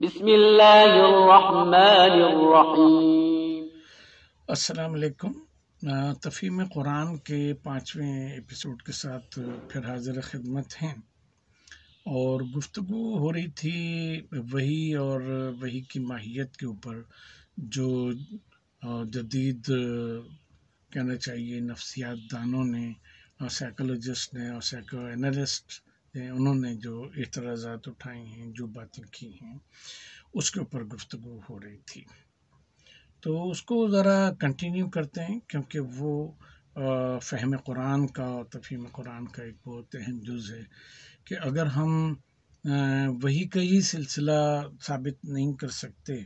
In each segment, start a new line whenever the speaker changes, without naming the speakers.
बिस्मिल्लाहिर्रहमानिर्रहीम तफ़ीम कुरान के पाँचवें एपिसोड के साथ फिर हाजिर खिदमत हैं और गुफ्तु हो रही थी वही और वही की माहियत के ऊपर जो जदीद कहना चाहिए नफसियात दानों ने और साइकोलॉजिस्ट ने और साइको एनालिस्ट उन्होंने जो एतराज़ात उठाए हैं जो बातें की हैं उसके ऊपर गुफ्तु हो रही थी तो उसको ज़रा कंटिन्यू करते हैं क्योंकि वो फ़हम कुरान का और तफीम कुरान का एक बहुत अहम जुज़ है कि अगर हम वही का ही सिलसिला साबित नहीं कर सकते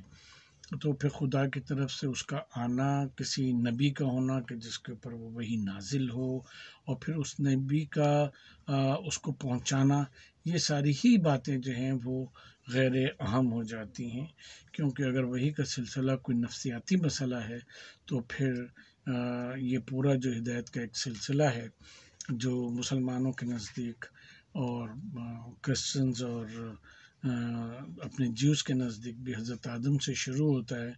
तो फिर खुदा की तरफ से उसका आना किसी नबी का होना कि जिसके ऊपर वो वही नाजिल हो और फिर उस नबी का आ, उसको पहुंचाना ये सारी ही बातें जो हैं वो गैर अहम हो जाती हैं क्योंकि अगर वही का सिलसिला कोई नफसियाती मसला है तो फिर आ, ये पूरा जो हिदायत का एक सिलसिला है जो मुसलमानों के नज़दीक और क्रिश्चन्स और अपने जूस के नज़दीक भी हज़रत आदम से शुरू होता है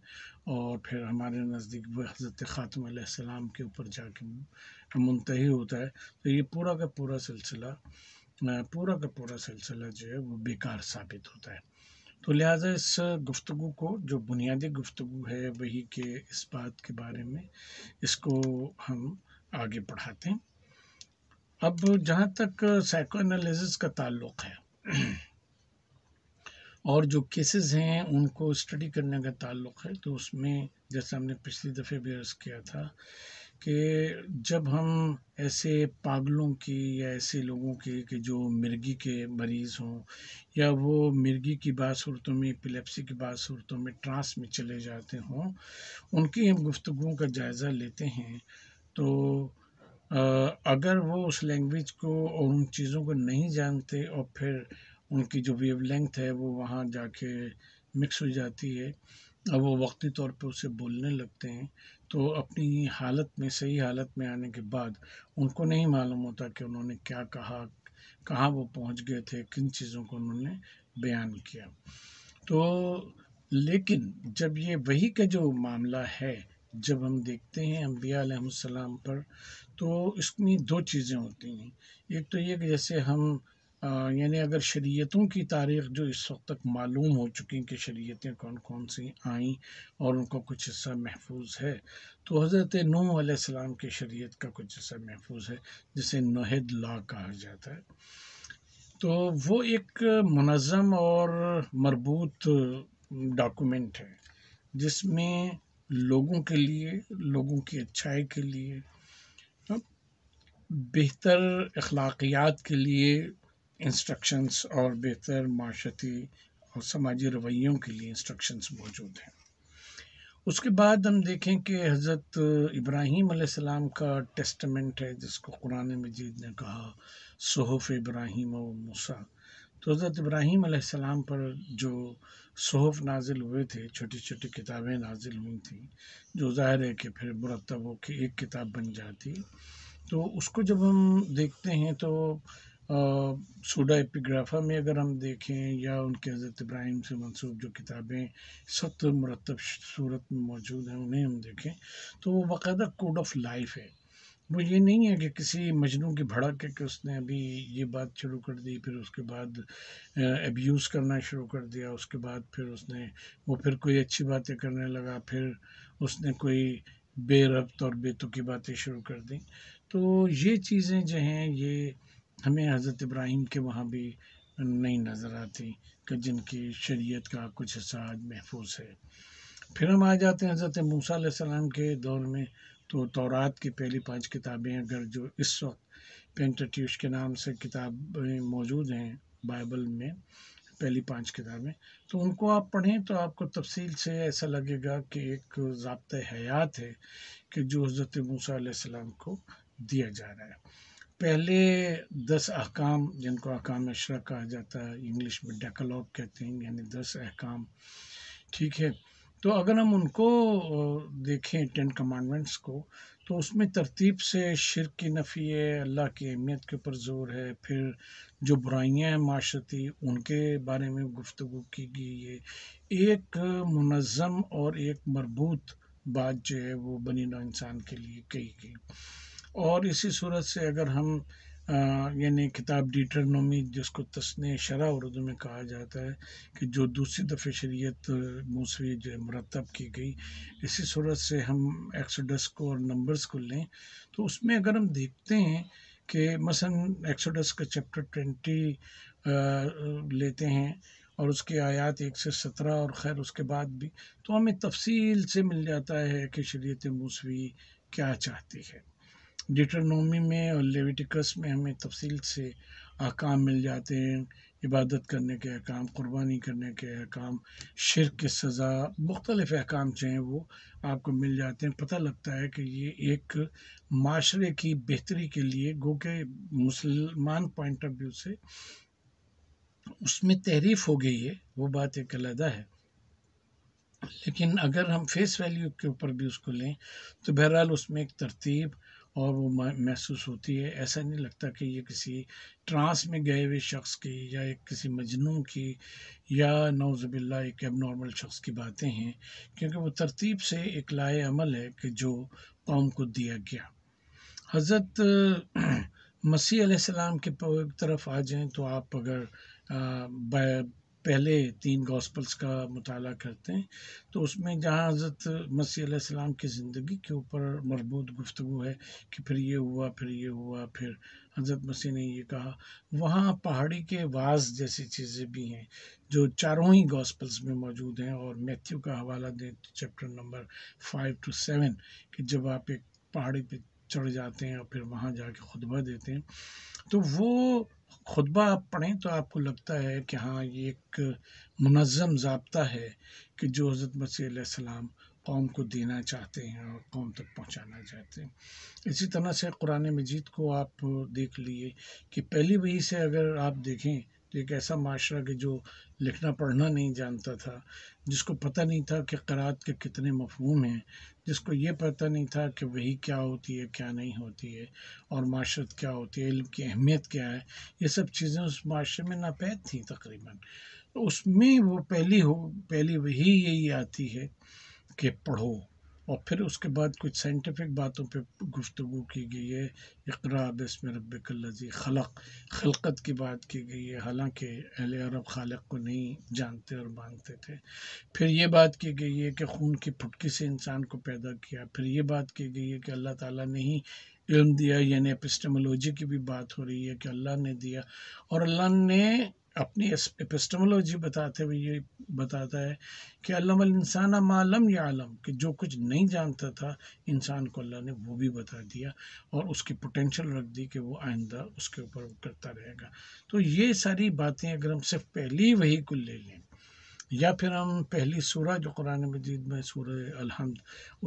और फिर हमारे नज़दीक वह हज़रत ख़ातम के ऊपर जाके मुंतही होता है तो ये पूरा का पूरा सिलसिला पूरा का पूरा सिलसिला जो है वो बेकार साबित होता है तो लिहाजा इस गुफ्तु को जो बुनियादी गुफ्तु है वही के इस बात के बारे में इसको हम आगे पढ़ाते हैं अब जहाँ तक साइको एनालिसिस का ताल्लुक़ है और जो केसेस हैं उनको स्टडी करने का ताल्लुक़ है तो उसमें जैसा हमने पिछली दफ़े भी अर्ज़ किया था कि जब हम ऐसे पागलों की या ऐसे लोगों की कि जो मिर्गी के मरीज़ हों या वो मिर्गी की बात सूरतों में पिलेप्सी की बात सूरतों में ट्रांस में चले जाते हों उनकी हम गुफ्तगुओं का जायज़ा लेते हैं तो अगर वो उस लैंग्वेज को और उन चीज़ों को नहीं जानते और फिर उनकी जो वेव लेंथ है वो वहाँ जाके मिक्स हो जाती है अब वो वक्ती तौर पे उसे बोलने लगते हैं तो अपनी हालत में सही हालत में आने के बाद उनको नहीं मालूम होता कि उन्होंने क्या कहा कहाँ वो पहुँच गए थे किन चीज़ों को उन्होंने बयान किया तो लेकिन जब ये वही का जो मामला है जब हम देखते हैं अम्बिया पर तो इसमें दो चीज़ें होती हैं एक तो ये कि जैसे हम यानी अगर शरीयतों की तारीख जो इस वक्त तक मालूम हो चुकी कि शरीयतें कौन कौन सी आईं और उनका कुछ हिस्सा महफूज है तो हज़रत नूह आसमाम की शरीयत का कुछ हिस्सा महफूज है जिसे नहद ला कहा जाता है तो वो एक मनज़म और मरबूत डॉक्यूमेंट है जिसमें लोगों के लिए लोगों की अच्छाई के लिए बेहतर अखलाकियात के लिए इंस्ट्रक्शंस और बेहतर माशती और समाजी रवैयों के लिए इंस्ट्रक्शंस मौजूद हैं उसके बाद हम देखें कि हज़रत इब्राहीम सलाम का टेस्टमेंट है जिसको कुरान मजीद ने कहा सहफ़ इब्राहीम और मूसा तो हज़रत इब्राहीम सलाम पर जो सहफ़ नाजिल हुए थे छोटी छोटी किताबें नाजिल हुई थी जो ज़ाहिर है कि फिर मुरतब की एक किताब बन जाती तो उसको जब हम देखते हैं तो सूडा एपिग्राफा में अगर हम देखें या उनके हज़रत इब्राहिम से मंसूब जो किताबें सख्त मरतब सूरत में मौजूद हैं उन्हें हम देखें तो वो बाकायदा कोड ऑफ लाइफ है वो ये नहीं है कि किसी मजनू की भड़क है कि उसने अभी ये बात शुरू कर दी फिर उसके बाद एब्यूज़ करना शुरू कर दिया उसके बाद फिर उसने वो फिर कोई अच्छी बातें करने लगा फिर उसने कोई बेरब्त और बेतुकी बातें शुरू कर दी तो ये चीज़ें जो हैं ये हमें हज़रत इब्राहिम के वहाँ भी नहीं नज़र आती कि जिनकी शरीयत का कुछ हिस्सा आज महफूज है फिर हम आ जाते हैं हज़रत मूसा सलाम के दौर में तो तौरात की पहली पांच किताबें अगर जो इस वक्त पेंटट्यूश के नाम से किताबें मौजूद हैं बाइबल में पहली पांच किताबें तो उनको आप पढ़ें तो आपको तफसील से ऐसा लगेगा कि एक जबत हयात है कि जो हज़रत मूसा को दिया जा रहा है पहले दस अहकाम जिनको अहकाम अशरा कहा जाता है इंग्लिश में डेकलॉग कहते हैं यानी दस अहकाम ठीक है तो अगर हम उनको देखें टेन कमांडमेंट्स को तो उसमें तरतीब से शिरक की नफ़ी है अल्लाह की अहमियत के ऊपर ज़ोर है फिर जो बुराइयाँ हैं माशरती उनके बारे में गुफ्तु की गई है एक मनज़म और एक मरबूत बात जो है वो बनी इंसान के लिए कही गई और इसी सूरत से अगर हम यानी किताब डिटरनोमी जिसको तस्ने शरा उर्दू में कहा जाता है कि जो दूसरी दफ़े शरीत मूसवी जो है मरतब की गई इसी सूरत से हम एक्सोडस को और नंबर्स को लें तो उसमें अगर हम देखते हैं कि मसन एक्सोडस का चैप्टर ट्वेंटी लेते हैं और उसके आयात एक से सत्रह और खैर उसके बाद भी तो हमें तफसील से मिल जाता है कि शरीत मूसवी क्या चाहती है डिटरनोमी में और लेविटिकस में हमें तफसील से अहकाम मिल जाते हैं इबादत करने के अहकाम क़ुरबानी करने के अहकाम शिर की सज़ा मुख्तलिफ़ अहकाम जो हैं वो आपको मिल जाते हैं पता लगता है कि ये एक माशरे की बेहतरी के लिए गो के मुसलमान पॉइंट ऑफ व्यू से उसमें तहरीफ हो गई है वो बात एक अलहदा है लेकिन अगर हम फेस वैल्यू के ऊपर भी उसको लें तो बहरहाल उसमें एक तरतीब और वो महसूस होती है ऐसा नहीं लगता कि ये किसी ट्रांस में गए हुए शख्स की या एक किसी मजनू की या नौजबिल्ला एक एबनॉर्मल शख्स की बातें हैं क्योंकि वो तरतीब से एक लाए अमल है कि जो कौम को दिया गया हज़रत मसीह के तरफ आ जाएँ तो आप अगर पहले तीन गॉस्पल्स का मताल करते हैं तो उसमें जहाँ हज़रत मसीह सलाम की ज़िंदगी के ऊपर मरबूत गुफ्तु है कि फिर ये हुआ फिर ये हुआ फिर हज़रत मसीह ने ये कहा वहाँ पहाड़ी के वाज जैसी चीज़ें भी हैं जो चारों ही गॉस्पल्स में मौजूद हैं और मैथ्यू का हवाला दें तो chapter number five two seven कि जब आप एक पहाड़ी पर चढ़ जाते हैं और फिर वहाँ जाके खुतबा देते हैं तो वो खुतबा आप पढ़ें तो आपको लगता है कि हाँ ये एक मनज़म जबता है कि जो हज़रत मसीह सलाम कौम को देना चाहते हैं और कौम तक पहुंचाना चाहते हैं इसी तरह से कुरान मजीद को आप देख लिए कि पहली वही से अगर आप देखें तो एक ऐसा माशरा कि जो लिखना पढ़ना नहीं जानता था जिसको पता नहीं था कि क़रात के कितने मफहूम हैं जिसको ये पता नहीं था कि वही क्या होती है क्या नहीं होती है और माशरत क्या होती है इल्म की अहमियत क्या है ये सब चीज़ें उस माशरे में नापैद थी तकरीबन तो उसमें वो पहली हो पहली वही यही आती है कि पढ़ो और फिर उसके बाद कुछ साइंटिफिक बातों पे गुफ्तु की गई है इकरा बसम रबी खलक खलकत की बात की गई है हालांकि अहल अरब खालक को नहीं जानते और मानते थे फिर ये बात की गई है कि खून की फुटकी से इंसान को पैदा किया फिर ये बात की गई है कि अल्लाह ताला ने ही इल्म दिया यानी एपिस्टमोलॉजी की भी बात हो रही है कि अल्लाह ने दिया और अल्लाह ने अपनी एपिस्टमोलॉजी बताते हुए ये बताता है कि इंसान मालम या आलम कि जो कुछ नहीं जानता था इंसान को अल्लाह ने वो भी बता दिया और उसकी पोटेंशियल रख दी कि वो आइंदा उसके ऊपर करता रहेगा तो ये सारी बातें अगर हम सिर्फ पहले ही वही को ले लें या फिर हम पहली सूरह जो कुरान मजीद में सूर अलहमद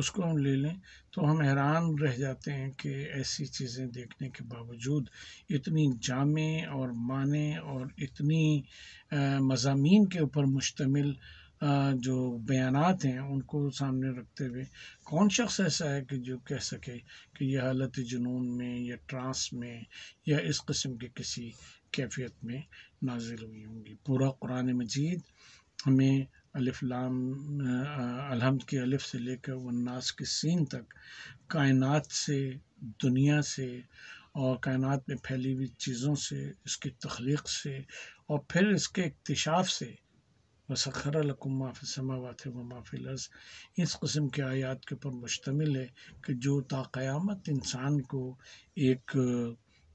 उसको हम ले लें तो हम हैरान रह जाते हैं कि ऐसी चीज़ें देखने के बावजूद इतनी जामे और माने और इतनी मजामी के ऊपर मुश्तमिल जो बयानात हैं उनको सामने रखते हुए कौन शख्स ऐसा है कि जो कह सके कि यह हालत जुनून में या ट्रांस में या इस कस्म के किसी कैफियत में नाजिल हुई होंगी पूरा कुरान मजीद हमें अलिफ लाम अलहमद के अलिफ से लेकर वन्नास के सीन तक कायनात से दुनिया से और कायनात में फैली हुई चीज़ों से इसकी तख्लीक से और फिर इसके इकतशाफ से वसखर लकुम समावत व माफ़िल इस कस्म के आयात के ऊपर मुश्तमिल है कि जो ताक़यामत इंसान को एक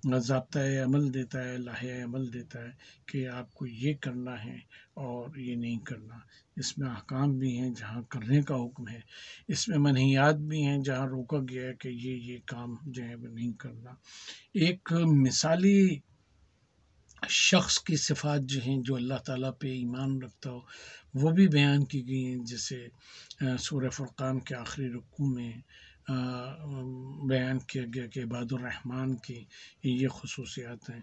जबता अमल देता है लाहे अमल देता है कि आपको ये करना है और ये नहीं करना इसमें अहकाम भी हैं जहाँ करने का हुक्म है इसमें मनहियात भी हैं जहाँ रोका गया है कि ये ये काम जो है वो नहीं करना एक मिसाली शख्स की सिफात जो हैं जो अल्लाह ताला पे ईमान रखता हो वो भी बयान की गई हैं जैसे सूर्य फुरक़ान के आखिरी रुकू में बयान किया गया कि इबादुररहमान की ये खसूसियात हैं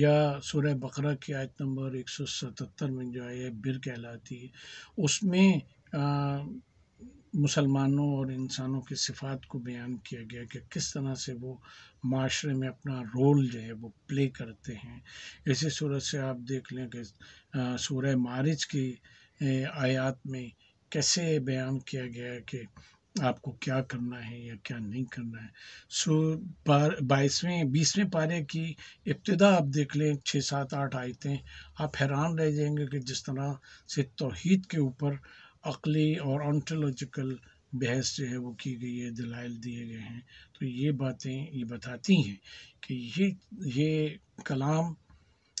या सूर्य बकरा की आयत नंबर एक सौ सतहत्तर में जो है बिर कहलाती है उसमें मुसलमानों और इंसानों की सिफात को बयान किया गया कि किस तरह से वो माशरे में अपना रोल जो है वो प्ले करते हैं इसी सूरत से आप देख लें कि सूर्य मारिज की आयात में कैसे बयान किया गया है कि आपको क्या करना है या क्या नहीं करना है सो बाईसवें बीसवें पारे की इब्तदा आप देख लें छः सात आठ आयतें आप हैरान रह जाएंगे कि जिस तरह से तोहद के ऊपर अकली और ऑनटोलॉजिकल बहस जो है वो की गई है दलाइल दिए गए हैं तो ये बातें ये बताती हैं कि ये ये कलाम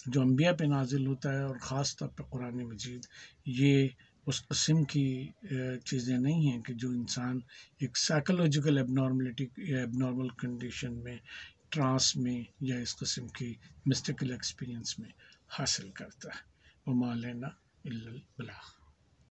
जो अम्बिया पे नाजिल होता है और ख़ास तौर पर कुरान मजीद ये उस किस्म की चीज़ें नहीं हैं कि जो इंसान एक साइकोलॉजिकल एबनॉर्मलिटी एबनॉर्मल कंडीशन में ट्रांस में या इस किस्म की मिस्टिकल एक्सपीरियंस में हासिल करता है मान लेना बला